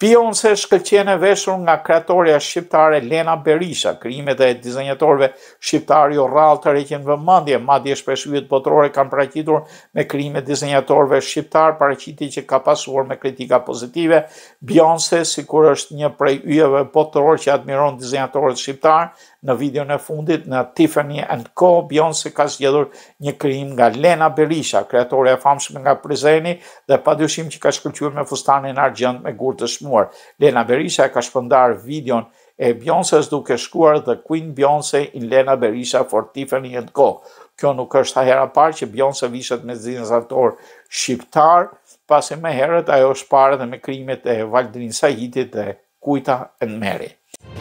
Pia unë se shkëllqene veshur nga kreatorja shqiptare Lena Berisha, krimet e dizenjatorve shqiptari o rral të rekin vëmëndje, ma dje shpeshvjet botrore kam praqitur me krimet dizenjatorve shqiptar, praqiti që ka pasuar me kritika pozitive, bjonse si kur është një prej ujeve botëror që admiron dizenjatorët shqiptar, në videon e fundit në Tiffany Co. Beyoncé ka zgjedhur një krim nga Lena Berisha, kreatore e famshme nga prezeni dhe padyshim që ka shkëlqyer me fustanin argjend me gurë të shmuar. Lena Berisha ka shpëndar videon e Beyoncé duke shkruar The Queen Beyoncé i Lena Berisha for Tiffany Co. Kjo nuk është ta hera parë që Beyoncé vishet me shqiptarë, shqiptar, pasi me herët ajo është parë dhe me krimet e Valdrin Sahitit dhe Kujta and